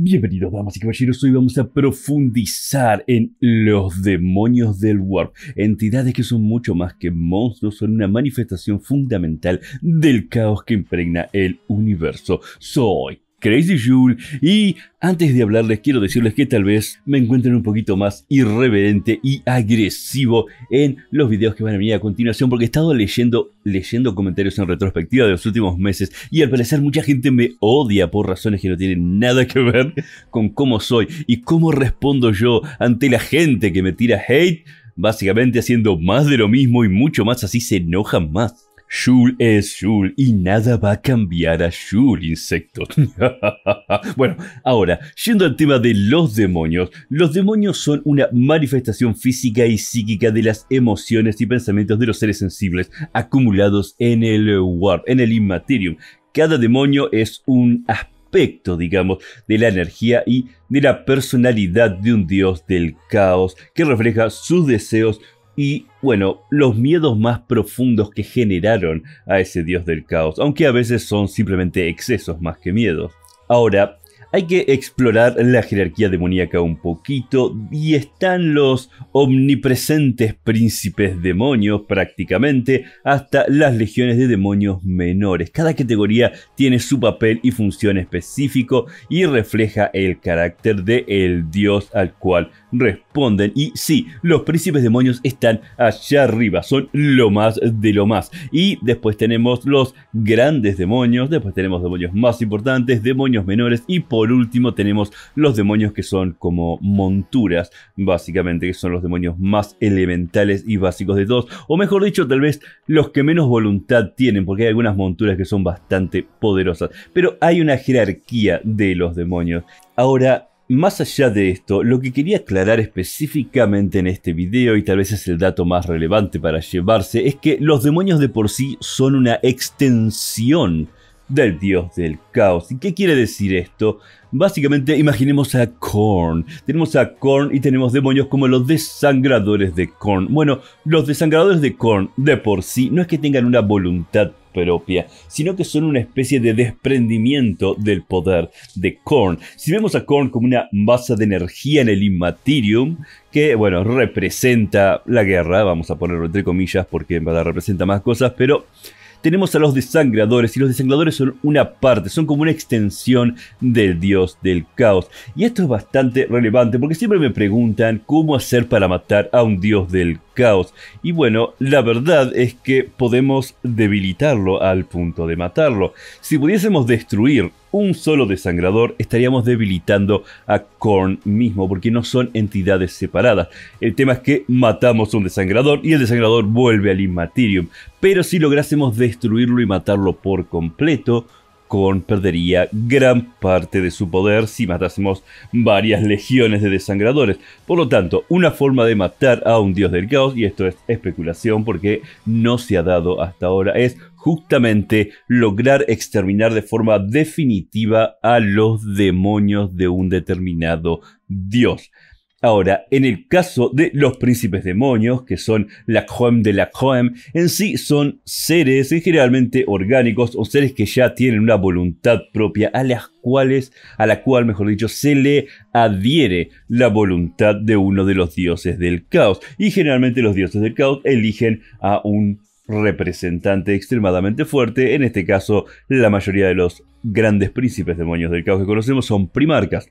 Bienvenidos, damas y caballeros. Hoy vamos a profundizar en los demonios del Warp, entidades que son mucho más que monstruos, son una manifestación fundamental del caos que impregna el universo. Soy Crazy Jule. Y antes de hablarles, quiero decirles que tal vez me encuentren un poquito más irreverente y agresivo en los videos que van a venir a continuación, porque he estado leyendo, leyendo comentarios en retrospectiva de los últimos meses y al parecer mucha gente me odia por razones que no tienen nada que ver con cómo soy y cómo respondo yo ante la gente que me tira hate, básicamente haciendo más de lo mismo y mucho más así se enojan más. Shul es Shul y nada va a cambiar a Shul, insecto. bueno, ahora, yendo al tema de los demonios. Los demonios son una manifestación física y psíquica de las emociones y pensamientos de los seres sensibles acumulados en el Warp, en el Immaterium. Cada demonio es un aspecto, digamos, de la energía y de la personalidad de un dios del caos que refleja sus deseos, y, bueno, los miedos más profundos que generaron a ese dios del caos, aunque a veces son simplemente excesos más que miedos. Ahora, hay que explorar la jerarquía demoníaca un poquito y están los omnipresentes príncipes demonios prácticamente hasta las legiones de demonios menores. Cada categoría tiene su papel y función específico y refleja el carácter del el dios al cual responden. Y sí, los príncipes demonios están allá arriba, son lo más de lo más. Y después tenemos los grandes demonios, después tenemos demonios más importantes, demonios menores y por por último tenemos los demonios que son como monturas, básicamente, que son los demonios más elementales y básicos de todos, o mejor dicho, tal vez los que menos voluntad tienen, porque hay algunas monturas que son bastante poderosas, pero hay una jerarquía de los demonios. Ahora, más allá de esto, lo que quería aclarar específicamente en este video, y tal vez es el dato más relevante para llevarse, es que los demonios de por sí son una extensión del dios del caos. ¿Y qué quiere decir esto? Básicamente, imaginemos a Korn. Tenemos a Korn y tenemos demonios como los desangradores de Korn. Bueno, los desangradores de Korn, de por sí, no es que tengan una voluntad propia, sino que son una especie de desprendimiento del poder de Korn. Si vemos a Korn como una masa de energía en el Immaterium, que bueno, representa la guerra, vamos a ponerlo entre comillas porque en verdad representa más cosas, pero tenemos a los desangradores y los desangradores son una parte, son como una extensión del dios del caos. Y esto es bastante relevante porque siempre me preguntan cómo hacer para matar a un dios del caos. Y bueno, la verdad es que podemos debilitarlo al punto de matarlo. Si pudiésemos destruir un solo desangrador estaríamos debilitando a Korn mismo, porque no son entidades separadas. El tema es que matamos un desangrador y el desangrador vuelve al Immaterium. Pero si lográsemos destruirlo y matarlo por completo, Korn perdería gran parte de su poder si matásemos varias legiones de desangradores. Por lo tanto, una forma de matar a un dios del caos, y esto es especulación porque no se ha dado hasta ahora, es justamente lograr exterminar de forma definitiva a los demonios de un determinado dios. Ahora, en el caso de los príncipes demonios, que son la Coem de la Coem, en sí son seres generalmente orgánicos o seres que ya tienen una voluntad propia a las cuales, a la cual, mejor dicho, se le adhiere la voluntad de uno de los dioses del caos. Y generalmente los dioses del caos eligen a un representante extremadamente fuerte. En este caso, la mayoría de los grandes príncipes demonios del caos que conocemos son primarcas.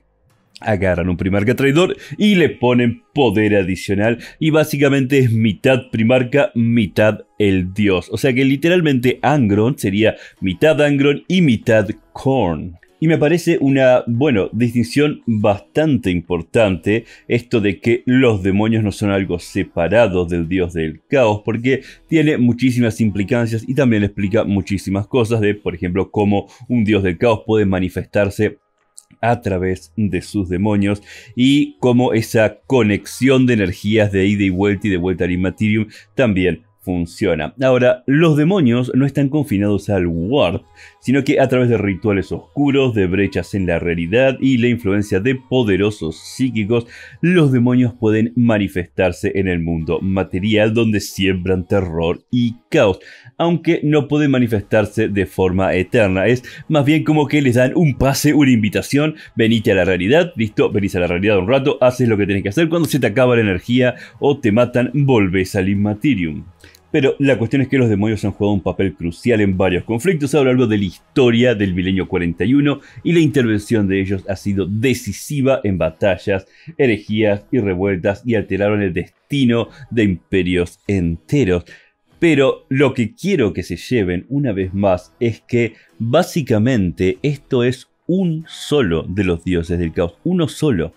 Agarran un primarca traidor y le ponen poder adicional. Y básicamente es mitad primarca, mitad el dios. O sea que literalmente Angron sería mitad Angron y mitad Korn. Y me parece una, bueno, distinción bastante importante esto de que los demonios no son algo separado del dios del caos, porque tiene muchísimas implicancias y también explica muchísimas cosas de, por ejemplo, cómo un dios del caos puede manifestarse a través de sus demonios y cómo esa conexión de energías de ida y vuelta y de vuelta al Immaterium también Ahora, los demonios no están confinados al Ward, sino que a través de rituales oscuros, de brechas en la realidad y la influencia de poderosos psíquicos, los demonios pueden manifestarse en el mundo material donde siembran terror y caos, aunque no pueden manifestarse de forma eterna. Es más bien como que les dan un pase, una invitación, venite a la realidad, listo, venís a la realidad un rato, haces lo que tenés que hacer, cuando se te acaba la energía o te matan, volvés al Immaterium. Pero la cuestión es que los demonios han jugado un papel crucial en varios conflictos a lo largo de la historia del milenio 41 y la intervención de ellos ha sido decisiva en batallas, herejías y revueltas y alteraron el destino de imperios enteros. Pero lo que quiero que se lleven una vez más es que básicamente esto es un solo de los dioses del caos, uno solo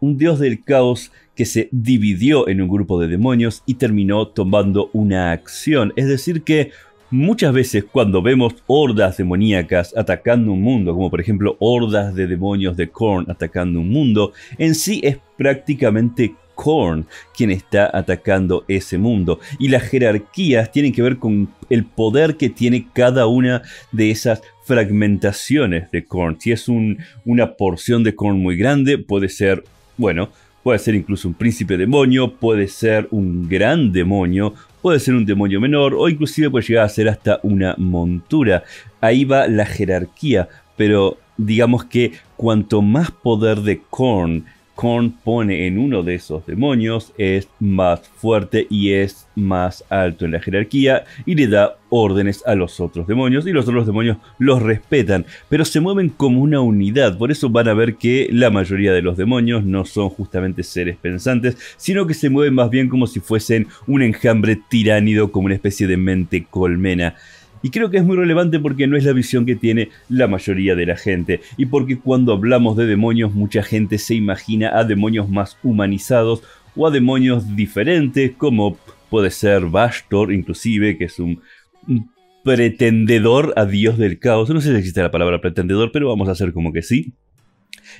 un dios del caos que se dividió en un grupo de demonios y terminó tomando una acción. Es decir que muchas veces cuando vemos hordas demoníacas atacando un mundo, como por ejemplo hordas de demonios de Korn atacando un mundo, en sí es prácticamente Korn quien está atacando ese mundo. Y las jerarquías tienen que ver con el poder que tiene cada una de esas fragmentaciones de Korn. Si es una porción de Korn muy grande, puede ser bueno, puede ser incluso un príncipe demonio, puede ser un gran demonio, puede ser un demonio menor o inclusive puede llegar a ser hasta una montura. Ahí va la jerarquía, pero digamos que cuanto más poder de Korn Korn pone en uno de esos demonios es más fuerte y es más alto en la jerarquía y le da órdenes a los otros demonios y los otros demonios los respetan, pero se mueven como una unidad, por eso van a ver que la mayoría de los demonios no son justamente seres pensantes, sino que se mueven más bien como si fuesen un enjambre tiránido, como una especie de mente colmena. Y creo que es muy relevante porque no es la visión que tiene la mayoría de la gente. Y porque cuando hablamos de demonios mucha gente se imagina a demonios más humanizados o a demonios diferentes como puede ser Bastor inclusive, que es un pretendedor a dios del caos. No sé si existe la palabra pretendedor, pero vamos a hacer como que sí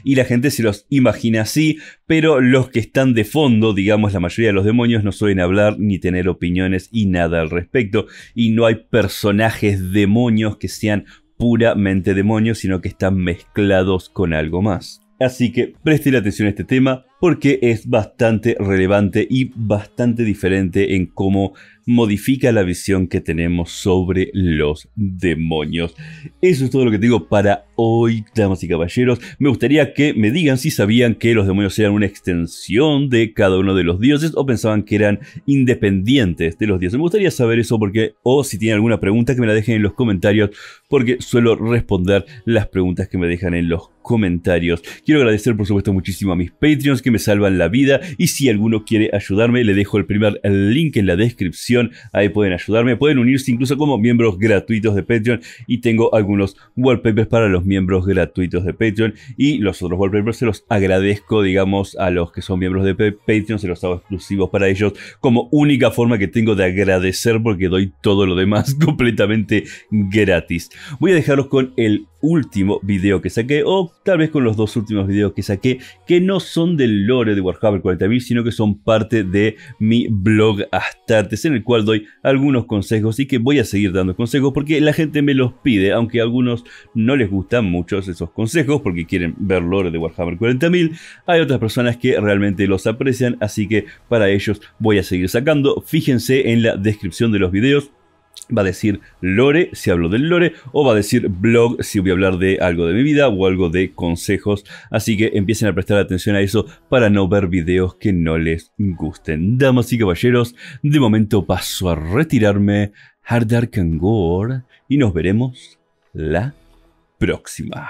y la gente se los imagina así, pero los que están de fondo, digamos la mayoría de los demonios, no suelen hablar ni tener opiniones y nada al respecto, y no hay personajes demonios que sean puramente demonios, sino que están mezclados con algo más. Así que presten atención a este tema, porque es bastante relevante y bastante diferente en cómo modifica la visión que tenemos sobre los demonios. Eso es todo lo que digo para hoy, damas y caballeros. Me gustaría que me digan si sabían que los demonios eran una extensión de cada uno de los dioses o pensaban que eran independientes de los dioses. Me gustaría saber eso porque, o si tienen alguna pregunta, que me la dejen en los comentarios porque suelo responder las preguntas que me dejan en los comentarios. Quiero agradecer, por supuesto, muchísimo a mis Patreons que me salvan la vida. Y si alguno quiere ayudarme, le dejo el primer link en la descripción. Ahí pueden ayudarme. Pueden unirse incluso como miembros gratuitos de Patreon. Y tengo algunos wallpapers para los miembros gratuitos de Patreon. Y los otros wallpapers se los agradezco, digamos, a los que son miembros de Patreon. Se los hago exclusivos para ellos. Como única forma que tengo de agradecer porque doy todo lo demás completamente gratis. Voy a dejarlos con el último video que saqué. O tal vez con los dos últimos videos que saqué. Que no son del lore de Warhammer 40.000, sino que son parte de mi blog Astartes, en el cual doy algunos consejos y que voy a seguir dando consejos porque la gente me los pide, aunque a algunos no les gustan muchos esos consejos porque quieren ver lore de Warhammer 40.000, hay otras personas que realmente los aprecian, así que para ellos voy a seguir sacando. Fíjense en la descripción de los videos va a decir lore si hablo del lore o va a decir blog si voy a hablar de algo de mi vida o algo de consejos. Así que empiecen a prestar atención a eso para no ver videos que no les gusten. Damas y caballeros, de momento paso a retirarme. Hard and Gore y nos veremos la próxima.